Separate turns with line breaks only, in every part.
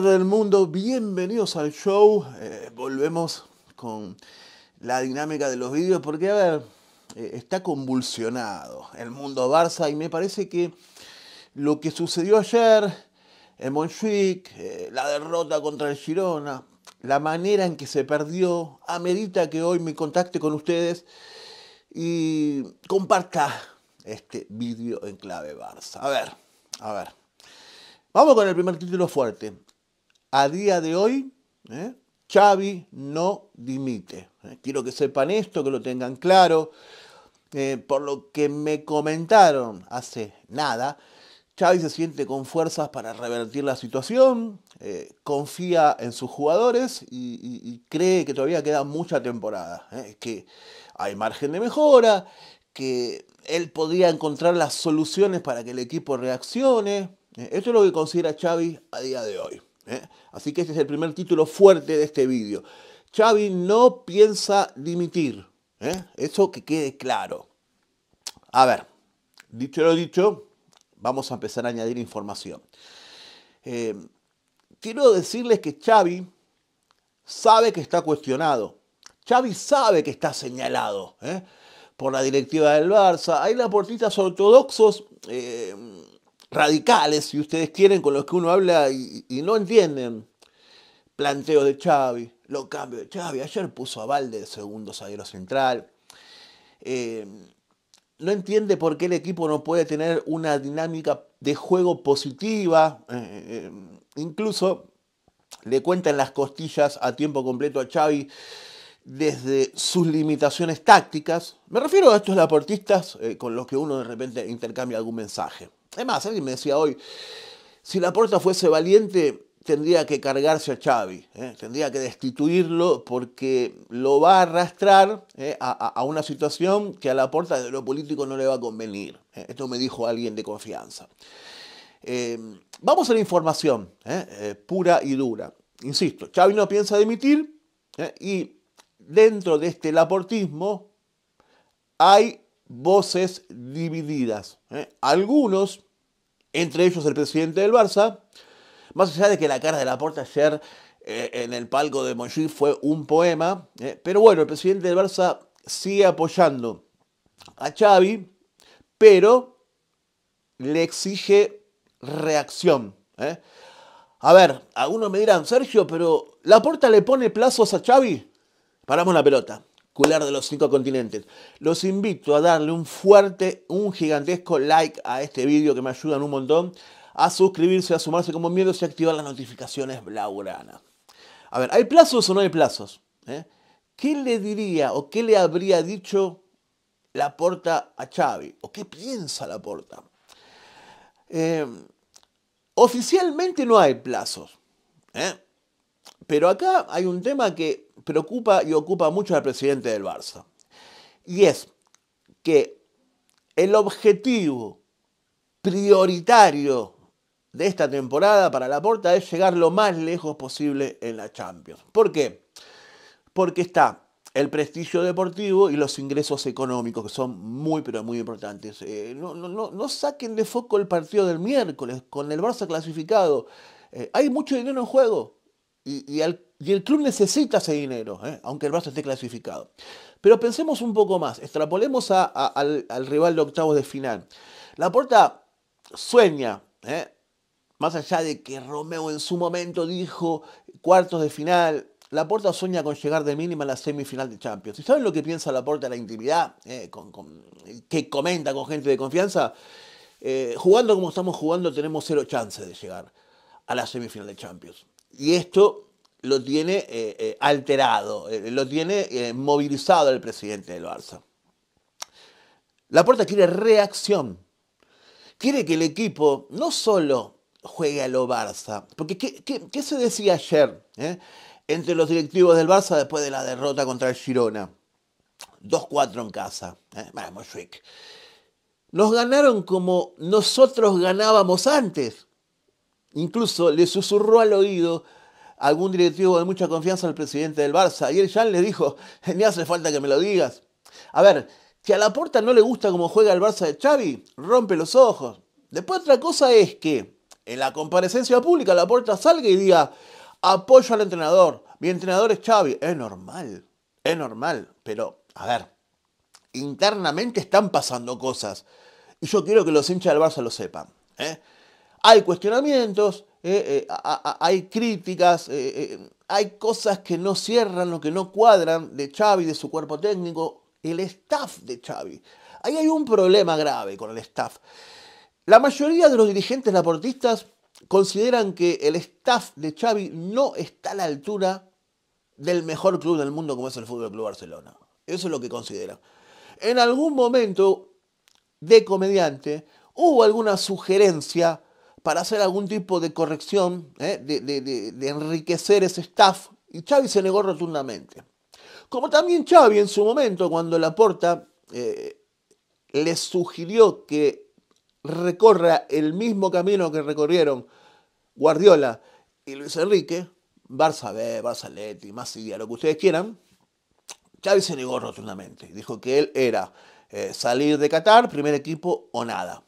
del mundo, bienvenidos al show. Eh, volvemos con la dinámica de los vídeos porque, a ver, eh, está convulsionado el mundo Barça y me parece que lo que sucedió ayer en Montjuic, eh, la derrota contra el Girona, la manera en que se perdió, amerita que hoy me contacte con ustedes y comparta este vídeo en clave Barça. A ver, a ver. Vamos con el primer título fuerte a día de hoy, ¿eh? Xavi no dimite. Quiero que sepan esto, que lo tengan claro. Eh, por lo que me comentaron hace nada, Xavi se siente con fuerzas para revertir la situación, eh, confía en sus jugadores y, cree que todavía queda mucha temporada, que hay margen de mejora, que él podría encontrar las soluciones para que el equipo reaccione. esto es lo que considera Xavi a día de hoy. ¿Eh? Así que este es el primer título fuerte de este vídeo. Xavi no piensa dimitir. ¿eh? Eso que quede claro. A ver, dicho lo dicho, vamos a empezar a añadir información. Eh, quiero decirles que Xavi sabe que está cuestionado. Xavi sabe que está señalado por la directiva del Barça. Hay laportistas ortodoxos radicales, si ustedes quieren, con los que uno habla y, no entienden. planteo de Xavi, lo cambio de Xavi. Ayer puso a Valde de segundo zaguero central. Eh, no entiende por qué el equipo no puede tener una dinámica de juego positiva. Eh, eh, incluso le cuentan las costillas a tiempo completo a Xavi desde sus limitaciones tácticas. Me refiero a estos deportistas con los que uno de repente intercambia algún mensaje. Es más, alguien me decía hoy, si Laporta fuese valiente, tendría que cargarse a Xavi, ¿eh? tendría que destituirlo porque lo va a arrastrar ¿eh? a, una situación que a la de lo político no le va a convenir. ¿eh? Esto me dijo alguien de confianza. vamos a la información pura y dura. Insisto, Xavi no piensa dimitir y dentro de este laportismo hay voces divididas. ¿eh? Algunos, entre ellos el presidente del Barça, más allá de que la cara de puerta ayer eh, en el palco de Mojí fue un poema, ¿eh? pero bueno, el presidente del Barça sigue apoyando a Xavi, pero le exige reacción. A ver, algunos me dirán, Sergio, pero la Laporta le pone plazos a Xavi. Paramos la pelota cular de los cinco continentes. Los invito a darle un fuerte, un gigantesco like a este vídeo que me ayudan un montón, a suscribirse, a sumarse como miembros y activar las notificaciones blaugrana. A ver, ¿hay plazos o no hay plazos? ¿Eh? ¿Qué le diría o qué le habría dicho la porta a Xavi? ¿O qué piensa la porta eh, oficialmente no hay plazos. ¿eh? Pero acá hay un tema que preocupa y ocupa mucho al presidente del Barça. Y es que el objetivo prioritario de esta temporada para la Porta es llegar lo más lejos posible en la Champions. ¿Por qué? Porque está el prestigio deportivo y los ingresos económicos, que son muy, pero muy importantes. Eh, no, saquen de foco el partido del miércoles con el Barça clasificado. Eh, hay mucho dinero en juego y, el club necesita ese dinero, ¿eh? aunque el Barça esté clasificado. Pero pensemos un poco más, extrapolemos al, rival de octavos de final. La Porta sueña, ¿eh? más allá de que Romeo en su momento dijo cuartos de final, La Laporta sueña con llegar de mínima a la semifinal de Champions. ¿Y saben lo que piensa Laporta en la intimidad? Eh, que comenta con gente de confianza. Eh, jugando como estamos jugando, tenemos cero chance de llegar a la semifinal de Champions. Y esto lo tiene eh, eh, alterado, eh, lo tiene movilizado el presidente del Barça. La puerta quiere reacción. Quiere que el equipo no solo juegue a lo Barça, porque ¿qué, se decía ayer entre los directivos del Barça después de la derrota contra el Girona? 2-4 en casa. vamos, Nos ganaron como nosotros ganábamos antes. Incluso le susurró al oído algún directivo de mucha confianza al presidente del Barça. Y él ya le dijo, ni eh, hace falta que me lo digas. A ver, que a la no le gusta cómo juega el Barça de Xavi, rompe los ojos. Después otra cosa es que en la comparecencia pública la salga y diga, apoyo al entrenador, mi entrenador es Xavi. Es normal, es normal. Pero, a ver, internamente están pasando cosas. Y yo quiero que los hinchas del Barça lo sepan. ¿eh? hay cuestionamientos, eh, eh, hay críticas, eh, hay cosas que no cierran o que no cuadran de Xavi, de su cuerpo técnico, el staff de Xavi. Ahí hay un problema grave con el staff. La mayoría de los dirigentes laportistas consideran que el staff de Xavi no está a la altura del mejor club del mundo como es el Fútbol Club Barcelona. Eso es lo que consideran. En algún momento de comediante hubo alguna sugerencia para hacer algún tipo de corrección, ¿eh? de, enriquecer ese staff, y Xavi se negó rotundamente. Como también Xavi en su momento, cuando Laporta eh, le sugirió que recorra el mismo camino que recorrieron Guardiola y Luis Enrique, Barça B, Barça Leti, a lo que ustedes quieran, Xavi se negó rotundamente. Dijo que él era eh, salir de Qatar, primer equipo o nada.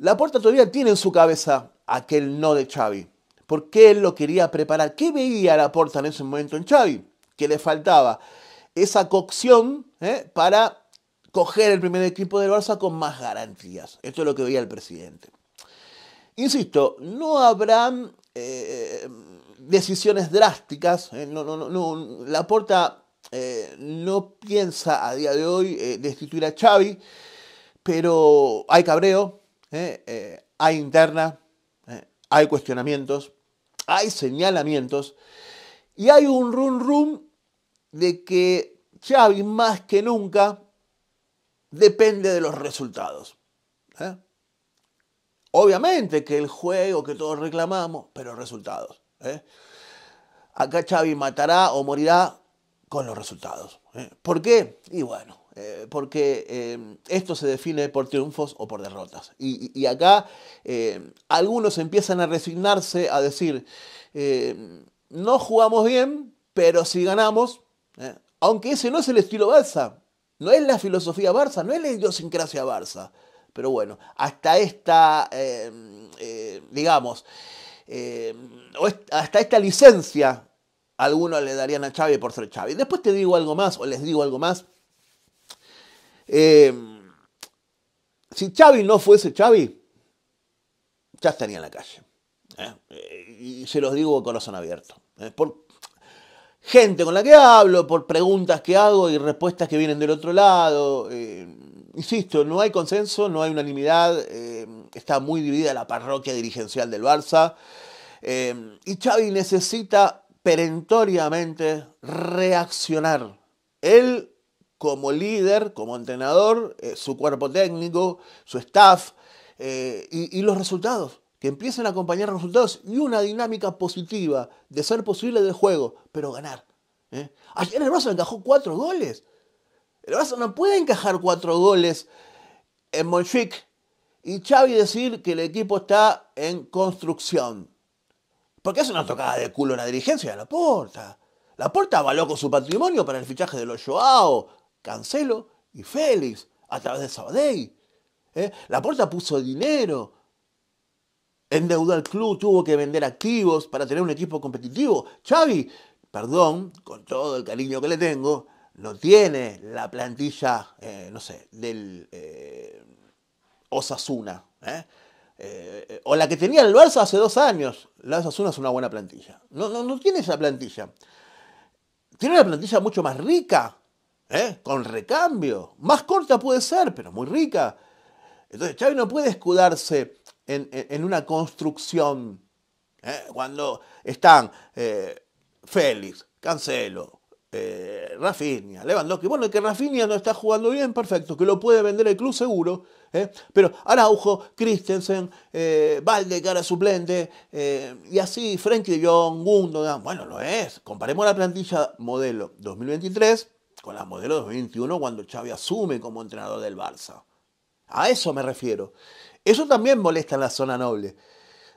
La puerta todavía tiene en su cabeza aquel no de Xavi. ¿Por qué él lo quería preparar? ¿Qué veía la puerta en ese momento en Xavi? Que le faltaba esa cocción ¿eh? para coger el primer equipo del Barça con más garantías. Esto es lo que veía el presidente. Insisto, no habrá eh, decisiones drásticas. ¿eh? la Porta no piensa a día de hoy destituir a Xavi, pero hay cabreo, ¿eh? Eh, hay interna, ¿eh? hay cuestionamientos, hay señalamientos y hay un rum rum de que Xavi más que nunca depende de los resultados. Obviamente que el juego que todos reclamamos, pero resultados. Acá Xavi matará o morirá con los resultados. ¿Por qué? Y bueno, eh, porque eh, esto se define por triunfos o por derrotas. Y, acá eh, algunos empiezan a resignarse a decir, no jugamos bien, pero si ganamos, aunque ese no es el estilo Barça, no es la filosofía Barça, no es la idiosincrasia Barça. Pero bueno, hasta esta, digamos, hasta esta licencia, algunos le darían a Chávez por ser Chávez Después te digo algo más o les digo algo más eh, si Xavi no fuese Xavi ya estaría en la calle. ¿eh? Y se los digo con corazón abierto. ¿eh? Por gente con la que hablo, por preguntas que hago y respuestas que vienen del otro lado. insisto, no hay consenso, no hay unanimidad. está muy dividida la parroquia dirigencial del Barça. y Xavi necesita perentoriamente reaccionar. Él como líder, como entrenador, eh, su cuerpo técnico, su staff eh, y, los resultados, que empiecen a acompañar resultados y una dinámica positiva de ser posible del juego, pero ganar. ¿eh? Ayer el Barça encajó cuatro goles. El Barça no puede encajar cuatro goles en Monchique y Xavi decir que el equipo está en construcción. Porque es una tocada de culo en la dirigencia de la puerta. La Porta avaló con su patrimonio para el fichaje de los Joao, Cancelo y Félix a través de Sabadell. ¿eh? La Puerta puso dinero. Endeudó al club, tuvo que vender activos para tener un equipo competitivo. Xavi, perdón, con todo el cariño que le tengo, no tiene la plantilla, eh, no sé, del eh, Osasuna. o la que tenía el Barça hace dos años. La Osasuna es una buena plantilla. No, no, no tiene esa plantilla. Tiene una plantilla mucho más rica ¿Eh? con recambio. Más corta puede ser, pero muy rica. Entonces Chávez no puede escudarse en, una construcción. ¿eh? Cuando están eh, Félix, Cancelo, eh, Rafinha, Lewandowski. Bueno, que Rafinha no está jugando bien, perfecto, que lo puede vender el club seguro. Pero Araujo, Christensen, eh, cara suplente, y así, Frenkie de Jong, Gundogan. Bueno, lo es. Comparemos la plantilla modelo 2023 con la modelo 2021 cuando Xavi asume como entrenador del Barça. A eso me refiero. Eso también molesta en la zona noble.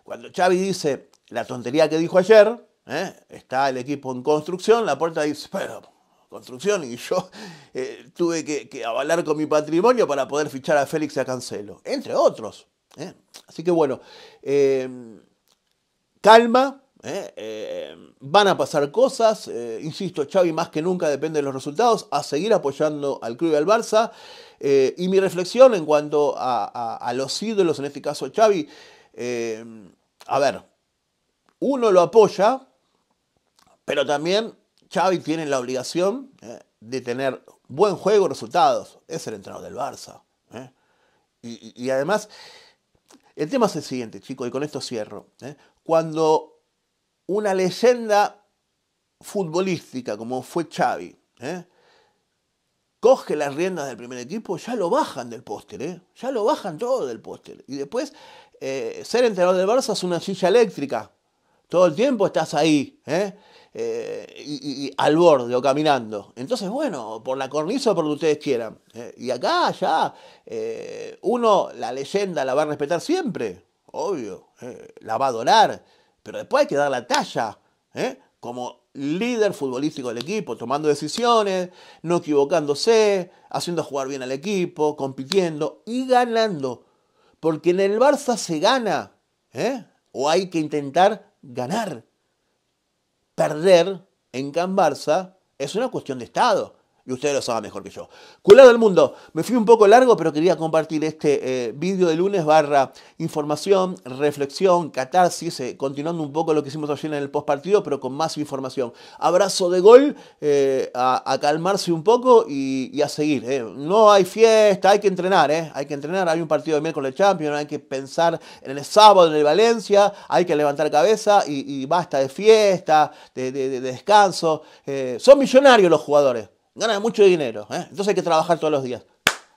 Cuando Xavi dice la tontería que dijo ayer, ¿eh? está el equipo en construcción, la puerta dice, pero construcción y yo eh, tuve que, avalar con mi patrimonio para poder fichar a Félix y a Cancelo, entre otros. ¿eh? Así que bueno, calma, ¿eh? Eh, van a pasar cosas, eh, insisto, Xavi más que nunca depende de los resultados, a seguir apoyando al club y al Barça. y mi reflexión en cuanto a, los ídolos, en este caso Xavi, a ver, uno lo apoya, pero también Xavi tiene la obligación de tener buen juego, resultados. Es el entrenador del Barça. Y, y, además, el tema es el siguiente, chicos, y con esto cierro. Cuando una leyenda futbolística como fue Xavi, ¿eh? coge las riendas del primer equipo, ya lo bajan del póster, ¿eh? ya lo bajan todo del póster. Y después, eh, ser entrenador del Barça es una silla eléctrica. Todo el tiempo estás ahí, Y, al borde o caminando. Entonces, bueno, por la cornisa o por lo que ustedes quieran. Y acá, ya, uno la leyenda la va a respetar siempre, obvio, la va a adorar. Pero después hay que dar la talla, ¿eh? como líder futbolístico del equipo, tomando decisiones, no equivocándose, haciendo jugar bien al equipo, compitiendo y ganando. Porque en el Barça se gana, ¿eh? o hay que intentar ganar. Perder en Can Barça es una cuestión de Estado. Y ustedes lo saben mejor que yo. Culado del mundo. Me fui un poco largo, pero quería compartir este eh, vídeo de lunes barra información, reflexión, catarsis, eh, continuando un poco lo que hicimos ayer en el post partido, pero con más información. Abrazo de gol, eh, a, calmarse un poco y, a seguir. Eh. No hay fiesta, hay que entrenar, hay que entrenar. Hay un partido de miércoles Champions, hay que pensar en el sábado en el Valencia, hay que levantar cabeza y, basta de fiesta, de descanso. son millonarios los jugadores. Gana mucho dinero, ¿eh? entonces hay que trabajar todos los días.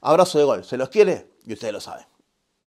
Abrazo de gol, ¿se los quiere? Y ustedes lo saben.